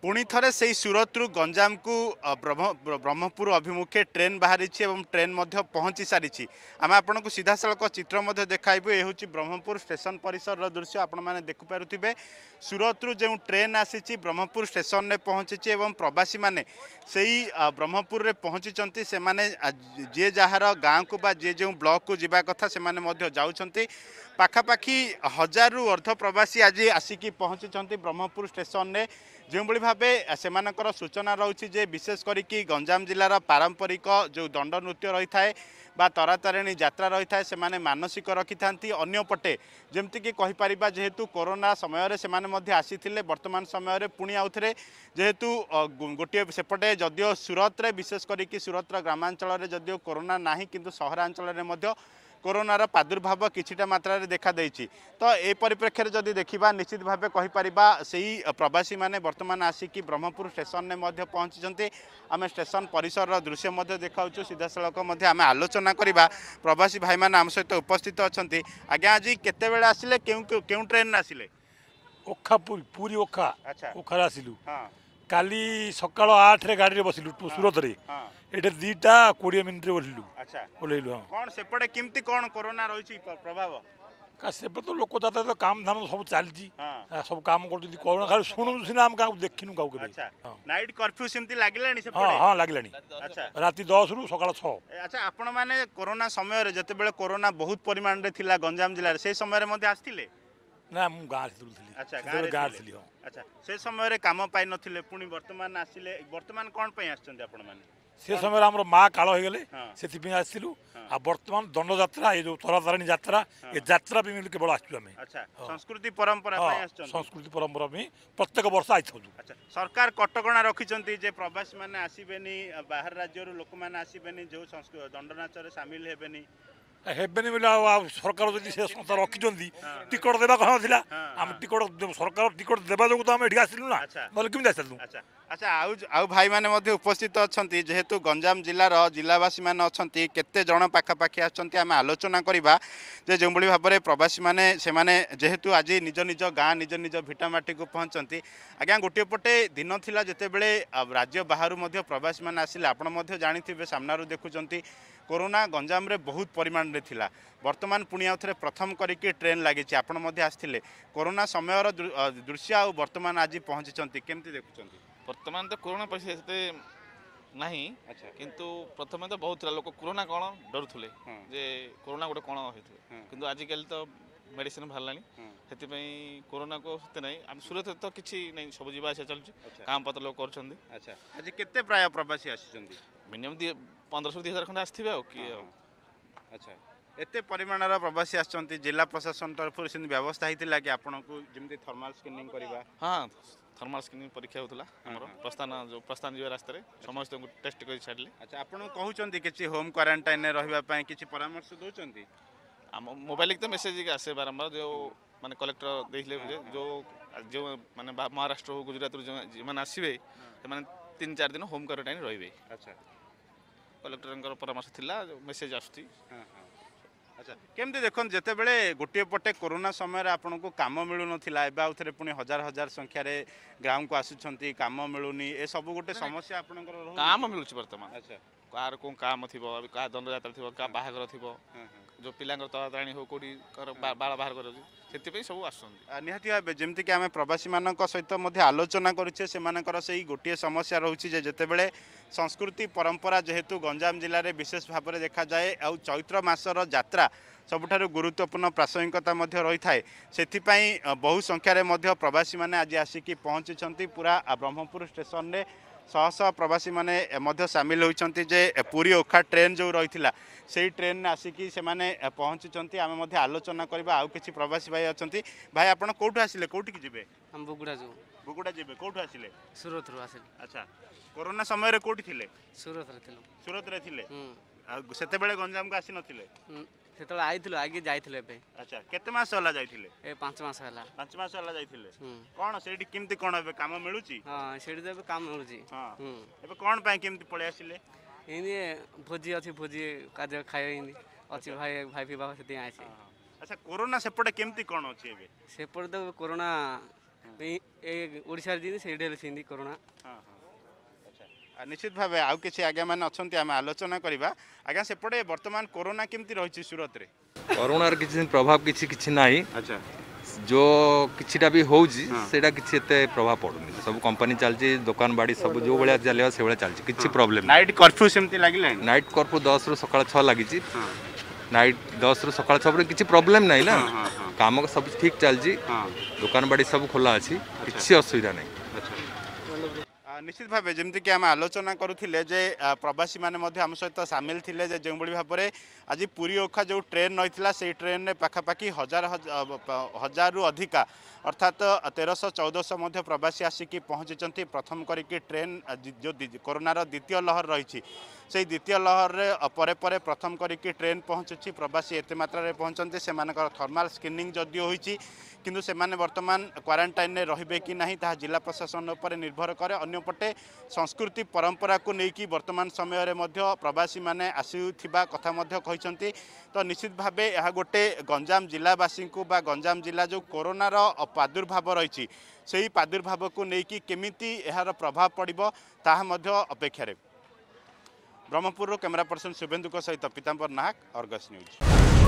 ପୁଣି ଥରେ ସେଇ ସୁରତରୁ ଗଞ୍ଜାମକୁ ବ୍ରହ୍ମପୁର ଅଭିମୁଖେ ଟ୍ରେନ୍ ବାହାରିଛି ଏବଂ ଟ୍ରେନ୍ ମଧ୍ୟ ପହଞ୍ଚି ସାରିଛି ଆମେ ଆପଣଙ୍କୁ ସିଧାସଳଖ ଚିତ୍ର ମଧ୍ୟ ଦେଖାଇବୁ ଏ ହେଉଛି ବ୍ରହ୍ମପୁର ଷ୍ଟେସନ ପରିସରର ଦୃଶ୍ୟ ଆପଣମାନେ ଦେଖିପାରୁଥିବେ ସୁରତରୁ ଯେଉଁ ଟ୍ରେନ୍ ଆସିଛି ବ୍ରହ୍ମପୁର ଷ୍ଟେସନରେ ପହଞ୍ଚିଛି ଏବଂ ପ୍ରବାସୀମାନେ ସେଇ ବ୍ରହ୍ମପୁରରେ ପହଞ୍ଚିଛନ୍ତି ସେମାନେ ଯିଏ ଯାହାର ଗାଁକୁ ବା ଯିଏ ଯେଉଁ ବ୍ଲକକୁ ଯିବା କଥା ସେମାନେ ମଧ୍ୟ ଯାଉଛନ୍ତି ପାଖାପାଖି ହଜାରରୁ ଅର୍ଦ୍ଧ ପ୍ରବାସୀ ଆଜି ଆସିକି ପହଞ୍ଚିଛନ୍ତି ବ୍ରହ୍ମପୁର ଷ୍ଟେସନରେ ଯେଉଁଭଳି ଭାବେ ସେମାନଙ୍କର ସୂଚନା ରହୁଛି ଯେ ବିଶେଷ କରିକି ଗଞ୍ଜାମ ଜିଲ୍ଲାର ପାରମ୍ପରିକ ଯେଉଁ ଦଣ୍ଡ ନୃତ୍ୟ ରହିଥାଏ ବା ତରାତାରିଣୀ ଯାତ୍ରା ରହିଥାଏ ସେମାନେ ମାନସିକ ରଖିଥାନ୍ତି ଅନ୍ୟପଟେ ଯେମିତିକି କହିପାରିବା ଯେହେତୁ କରୋନା ସମୟରେ ସେମାନେ ମଧ୍ୟ ଆସିଥିଲେ ବର୍ତ୍ତମାନ ସମୟରେ ପୁଣି ଆଉଥରେ ଯେହେତୁ ଗୋଟିଏ ସେପଟେ ଯଦିଓ ସୁରତରେ ବିଶେଷ କରିକି ସୁରତର ଗ୍ରାମାଞ୍ଚଳରେ ଯଦିଓ କରୋନା ନାହିଁ କିନ୍ତୁ ସହରାଞ୍ଚଳରେ ମଧ୍ୟ করোনার প্রাদুর্ভাব কিছুটা মাত্রার দেখা দেখাদেইছি তো এই পরিপ্রেক্ষীরে যদি দেখা নিশ্চিত ভাবে কহিপারা সেই প্রবাসী মানে বর্তমান আসিকি ব্রহ্মপুর স্টেসনে মধ্যে পৌঁছিছেন আমি স্টেসন পরিসর দৃশ্য মধ্যে দেখাউছু সিধাসলখ মধ্যে আমি আলোচনা করা প্রবাসী ভাই মানে আমার সহ উপস্থিত অনেক আজ্ঞা আজ কেতবে আসলে কেউ কেউ ট্রেন আসলে ওখা পুরী পুরী ওখা আচ্ছা ওখার আসিলু হ্যাঁ কালি সকাল আটরে গাড়িরে বসিলু হ্যাঁ, সুরতরে হ্যাঁ। এটা দিটা কোড়িয়ে মিনিটরে বসিলু ওলাইলু আচ্ছা। হ্যাঁ কোন সেপটে কিমতি কোন করোনা রয়েছে প্রভাব সেপটে তো লোক যাতায়াত কাম ধাম সব চালছি সব কাম করছি করোনা খালি শুনুছু সিনা আমি কাউকে দেখিনু কাউকে নাইট কর্ফিউ সেমতি লাগিলানি সেপটে হ্যাঁ লাগিলানি রাতি 10 রু সকাল 6 আচ্ছা আপন মানে করোনা সময়রে যেতেবেলে করোনা বহুত পরিমাণরে থিলা গঞ্জাম জেলার সেই সময়রে মধ্যে আসতিলে ନା ମୁଁ ଗାଁ ଥିଲି ଆଚ୍ଛା ଗାଁରେ ଥିଲି ହଁ ଆଚ୍ଛା ସେ ସମୟରେ କାମ ପାଇନଥିଲେ ପୁଣି ବର୍ତ୍ତମାନ ଆସିଲେ ବର୍ତ୍ତମାନ କ'ଣ ପାଇଁ ଆସିଛନ୍ତି ଆପଣମାନେ ସେ ସମୟରେ ଆମର ମା କାଳ ହେଇଗଲେ ସେଥିପାଇଁ ଆସିଥିଲୁ ଆଉ ବର୍ତ୍ତମାନ ଦଣ୍ଡଯାତ୍ରା ଏ ଯୋଉ ତରାତାରିଣୀ ଯାତ୍ରା ଏ ଯାତ୍ରା ପାଇଁ କେବଳ ଆସିଛୁ ଆମେ ସଂସ୍କୃତି ପରମ୍ପରା ସଂସ୍କୃତି ପରମ୍ପରା ପାଇଁ ପ୍ରତ୍ୟେକ ବର୍ଷ ଆସିଥାଉଛୁ ସରକାର କଟକଣା ରଖିଛନ୍ତି ଯେ ପ୍ରବାସୀମାନେ ଆସିବେନି ବାହାର ରାଜ୍ୟରୁ ଲୋକମାନେ ଆସିବେନି ଯେଉଁ ଦଣ୍ଡନାଚରେ ସାମିଲ ହେବେନି ହେବେନି ବୋଲି ଆଉ ଆଉ ସରକାର ଯଦି ସେ ସଂସ୍ଥା ରଖିଛନ୍ତି ଟିକଟ ଦେବା କଥା ଥିଲା ଆମେ ଟିକଟ ସରକାର ଟିକଟ ଦେବା ଯୋଗୁଁ ତ ଆମେ ଏଠିକି ଆସିଲୁ ନା ନହେଲେ କେମିତି ଆସିଲୁ ଆଚ୍ଛା ଆଉ ଆଉ ଭାଇମାନେ ମଧ୍ୟ ଉପସ୍ଥିତ ଅଛନ୍ତି ଯେହେତୁ ଗଞ୍ଜାମ ଜିଲ୍ଲାର ଜିଲ୍ଲାବାସୀମାନେ ଅଛନ୍ତି କେତେ ଜଣ ପାଖାପାଖି ଆସିଛନ୍ତି ଆମେ ଆଲୋଚନା କରିବା ଯେ ଯେଉଁଭଳି ଭାବରେ ପ୍ରବାସୀମାନେ ସେମାନେ ଯେହେତୁ ଆଜି ନିଜ ନିଜ ଗାଁ ନିଜ ନିଜ ଭିଟାମାଟିକୁ ପହଞ୍ଚନ୍ତି ଆଜ୍ଞା ଗୋଟିଏ ପଟେ ଦିନ ଥିଲା ଯେତେବେଳେ ରାଜ୍ୟ ବାହାରୁ ମଧ୍ୟ ପ୍ରବାସୀମାନେ ଆସିଲେ ଆପଣ ମଧ୍ୟ ଜାଣିଥିବେ ସାମ୍ନାରୁ ଦେଖୁଛନ୍ତି করোনা গঞ্জামে বহুত পরিমাণে লা বর্তমান পুঁ আউথে প্রথম করিকি ট্রেন লাগিছে আপনার মধ্যে আসলে করোনা সময়ের দৃশ্য আর্তমান আজ পৌঁছিছেন কেমতি দেখুছেন বর্তমান তো করোনা পয়সা সেতে ନାହିଁ କିନ୍ତୁ ପ୍ରଥମେ ତ ବହୁତ ଥିଲା ଲୋକ କୋରୋନା କ'ଣ ଡରୁଥିଲେ ଯେ କୋରୋନା ଗୋଟେ କ'ଣ ହେଇଥିବ କିନ୍ତୁ ଆଜିକାଲି ତ ମେଡ଼ିସିନ ବାହାରିଲାଣି ସେଥିପାଇଁ କୋରୋନାକୁ ସେତେ ନାହିଁ ଆମ ସୁରତରେ ତ କିଛି ନାହିଁ ସବୁ ଯିବା ଆସିବା ଚାଲୁଛି କାମ ପତ୍ର ଲୋକ କରୁଛନ୍ତି ଆଚ୍ଛା ଆଜି କେତେ ପ୍ରାୟ ପ୍ରବାସୀ ଆସିଛନ୍ତି ମିନିମମ୍ ପନ୍ଦରଶହ ଦୁଇ ହଜାର ଖଣ୍ଡେ ଆସିଥିବେ ଆଉ କିଏ ଆଉ ଆଚ୍ଛା ଏତେ ପରିମାଣର ପ୍ରବାସୀ ଆସିଛନ୍ତି ଜିଲ୍ଲା ପ୍ରଶାସନ ତରଫରୁ ସେମିତି ବ୍ୟବସ୍ଥା ହେଇଥିଲା କି ଆପଣଙ୍କୁ ଯେମିତି ଥର୍ମାଲ ସ୍କ୍ରିନିଂ କରିବା ହଁ ଥର୍ମାଲ ସ୍କ୍ରିନିଂ ପରୀକ୍ଷା ହେଉଥିଲା ଆମର ପ୍ରସ୍ଥାନ ଯେଉଁ ପ୍ରସ୍ଥାନ ଯିବା ରାସ୍ତାରେ ସମସ୍ତଙ୍କୁ ଟେଷ୍ଟ କରି ଛାଡ଼ିଲେ ଆଚ୍ଛା ଆପଣ କହୁଛନ୍ତି କିଛି ହୋମ୍ କ୍ୱାରେଣ୍ଟାଇନ୍ରେ ରହିବା ପାଇଁ କିଛି ପରାମର୍ଶ ଦେଉଛନ୍ତି ଆମ ମୋବାଇଲରେ ତ ମେସେଜ ଆସେ ବାରମ୍ବାର ଯେଉଁ ମାନେ କଲେକ୍ଟର ଦେଇଥିଲେ ଯେ ଯେଉଁ ଯେଉଁ ମାନେ ମହାରାଷ୍ଟ୍ର ହଉ ଗୁଜୁରାଟରୁ ଯେଉଁମାନେ ଆସିବେ ସେମାନେ ତିନି ଚାରି ଦିନ ହୋମ୍ କ୍ୱାରେଣ୍ଟାଇନ୍ ରହିବେ ଆଚ୍ଛା କଲେକ୍ଟରଙ୍କର ପରାମର୍ଶ ଥିଲା ମେସେଜ୍ ଆସୁଛି ଆଚ୍ଛା କେମିତି ଦେଖନ୍ତୁ ଯେତେବେଳେ ଗୋଟିଏ ପଟେ କରୋନା ସମୟରେ ଆପଣଙ୍କୁ କାମ ମିଳୁନଥିଲା ଏବେ ଆଉ ଥରେ ପୁଣି ହଜାର ହଜାର ସଂଖ୍ୟାରେ ଗ୍ରାମକୁ ଆସୁଛନ୍ତି କାମ ମିଳୁନି ଏସବୁ ଗୋଟେ ସମସ୍ୟା ଆପଣଙ୍କର କାମ ମିଳୁଛି ବର୍ତ୍ତମାନ ଆଚ୍ছা କାହାର କେଉଁ କାମ ଥିବ କାହା ଦଣ୍ଡଯାତ୍ରା ଥିବ କାହା ବାହାଘର ଥିବ ଯେଉଁ ପିଲାଙ୍କର ତଳାତଳାଣି ହେଉ କେଉଁଠି ବାଳ ବାହାର କରାଯାଉଛି ସେଥିପାଇଁ ସବୁ ଆସୁଛନ୍ତି ନିହାତି ଭାବେ ଯେମିତିକି ଆମେ ପ୍ରବାସୀମାନଙ୍କ ସହିତ ମଧ୍ୟ ଆଲୋଚନା କରୁଛେ ସେମାନଙ୍କର ସେଇ ଗୋଟିଏ ସମସ୍ୟା ରହୁଛି ଯେ ଯେତେବେଳେ ସଂସ୍କୃତି ପରମ୍ପରା ଯେହେତୁ ଗଞ୍ଜାମ ଜିଲ୍ଲାରେ ବିଶେଷ ଭାବରେ ଦେଖାଯାଏ ଆଉ ଚୈତ୍ର ମାସର ଯାତ୍ରା ସବୁଠାରୁ ଗୁରୁତ୍ୱପୂର୍ଣ୍ଣ ପ୍ରାସଙ୍ଗିକତା ମଧ୍ୟ ରହିଥାଏ ସେଥିପାଇଁ ବହୁ ସଂଖ୍ୟାରେ ମଧ୍ୟ ପ୍ରବାସୀମାନେ ଆଜି ଆସିକି ପହଞ୍ଚିଛନ୍ତି ପୁରା ବ୍ରହ୍ମପୁର ଷ୍ଟେସନରେ ଶହ ଶହ ପ୍ରବାସୀମାନେ ମଧ୍ୟ ସାମିଲ ହୋଇଛନ୍ତି ଯେ ପୁରୀ ଓଖା ଟ୍ରେନ୍ ଯେଉଁ ରହିଥିଲା ସେଇ ଟ୍ରେନ୍ରେ ଆସିକି ସେମାନେ ପହଞ୍ଚୁଛନ୍ତି ଆମେ ମଧ୍ୟ ଆଲୋଚନା କରିବା ଆଉ କିଛି ପ୍ରବାସୀ ଭାଇ ଅଛନ୍ତି ଭାଇ ଆପଣ କେଉଁଠୁ ଆସିଲେ କେଉଁଠିକି ଯିବେ ଆମ ବୁଗୁଡ଼ା ଯିବୁ ବୁଗୁଡ଼ା ଯିବେ କେଉଁଠୁ ଆସିଲେ ସୁରତରୁ ଆସିଲେ ଆଚ୍ଛା କରୋନା ସମୟରେ କେଉଁଠି ଥିଲେ ସୁରତରେ ଥିଲୁ ସୁରତରେ ଥିଲେ ସେତେବେଳେ ଗଞ୍ଜାମକୁ ଆସିନଥିଲେ ସେତେବେଳେ ଆଇଥିଲୁ ଆଗେ ଯାଇଥିଲୁ ଏବେ ଆଚ୍ଛା କେତେ ମାସ ହେଲା ଯାଇଥିଲେ ଏ ପାଞ୍ଚ ମାସ ହେଲା ପାଞ୍ଚ ମାସ ହେଲା ଯାଇଥିଲେ କ'ଣ ସେଇଠି କେମିତି କ'ଣ ଏବେ କାମ ମିଳୁଛି ହଁ ସେଇଠି ତ ଏବେ କାମ ମିଳୁଛି ହଁ ଏବେ କ'ଣ ପାଇଁ କେମିତି ପଳେଇ ଆସିଲେ ଏମିତି ଭୋଜି ଅଛି ଭୋଜି କାର୍ଯ୍ୟ ଖାଇବା ଏମିତି ଅଛି ଭାଇ ଭାଇ ଫି ବାବା ସେଥିପାଇଁ ଆସି ଆଚ୍ଛା କୋରୋନା ସେପଟେ କେମିତି କ'ଣ ଅଛି ଏବେ ସେପଟେ ତ କରୋନା ଏ ଓଡ଼ିଶାରେ ଯେମିତି ସେଇଠି ହେଲେ ସେମିତି କରୋନା निश्चित ভাবে আৰু কিছি আগমান আছে আমি আলোচনা কৰিব আগা সেপడే বৰ্তমান কৰোনা কিমতে ৰৈছে সুৰতৰে কৰোণাৰ কিছি দিন প্ৰভাৱ কিছি কিছি নাই আচ্ছা যো কিছিটা বি হৈজি সেডা কিছিতে প্ৰভাৱ পড নহি সব কোম্পানী চলজি দোকানবাডি সব যো বলে জালে সেৱলে চলজি কিছি প্ৰবলেম নাই নাইট कर्फ्यू সিমতে লাগি নাই নাইট कर्फ्यू 10 ৰ સকাল 6 লাগিছি হ্যাঁ নাইট 10 ৰ સকাল 6 ৰ কিছি প্ৰবলেম নাই না কামক সব ঠিক চলজি হ্যাঁ দোকানবাডি সব খোলা আছে কিছি অসুবিধা নাই নিশ্চিত ভাবে যেমিତିକି ଆମେ ଆଲୋଚନା କରୁଥିଲେ ଯେ ପ୍ରବାସୀମାନେ ମଧ୍ୟ ଆମ ସହିତ ସାମିଲ ଥିଲେ ଯେ ଯେଉଁଭଳି ଭାବରେ ଆଜି ପୁରୀ ଓଖା ଯେଉଁ ଟ୍ରେନ୍ ରହିଥିଲା ସେଇ ଟ୍ରେନ୍ରେ ପାଖାପାଖି ହଜାର ହଜାରରୁ ଅଧିକା ଅର୍ଥାତ୍ ତେରଶହ ଚଉଦଶହ ମଧ୍ୟ ପ୍ରବାସୀ ଆସିକି ପହଞ୍ଚିଛନ୍ତି ପ୍ରଥମ କରିକି ଟ୍ରେନ୍ ଯେଉଁ କରୋନାର ଦ୍ୱିତୀୟ ଲହର ରହିଛି সেই দ্বিতীয় লহরের পরে পরে প্রথম করিকি ট্রেন পৌঁছুছি প্রবাসী এতে মাত্রায় পৌঁছতে সে থর্মাল স্ক্রিনিং যদিও হয়েছি কিন্তু সে বর্তমান কোয়ারেটাইনে রহবে কি না তাহা জেলা প্রশাসন উপরে নির্ভর করে অন্যপটে ପଟେ ସଂସ୍କୃତି ପରମ୍ପରାକୁ ନେଇକି ବର୍ତ୍ତମାନ ସମୟରେ ମଧ୍ୟ ପ୍ରବାସୀମାନେ ଆସୁଥିବା କଥା ମଧ୍ୟ କହିଛନ୍ତି ତ ନିଶ୍ଚିତ ଭାବେ ଏହା ଗୋଟେ ଗଞ୍ଜାମ ଜିଲ୍ଲାବାସୀଙ୍କୁ ବା ଗଞ୍ଜାମ ଜିଲ୍ଲା ଯେଉଁ କରୋନାର ପ୍ରାଦୁର୍ଭାବ ରହିଛି ସେହି ପ୍ରାଦୁର୍ଭାବକୁ ନେଇକି କେମିତି ଏହାର ପ୍ରଭାବ ପଡ଼ିବ ତାହା ମଧ୍ୟ ଅପେକ୍ଷାରେ ବ୍ରହ୍ମପୁରରୁ କ୍ୟାମେରା ପର୍ସନ୍ ଶୁଭେନ୍ଦୁଙ୍କ ସହିତ ପୀତାମ୍ବର ନାହକ ଅର୍ଗସ ନ୍ୟୁଜ୍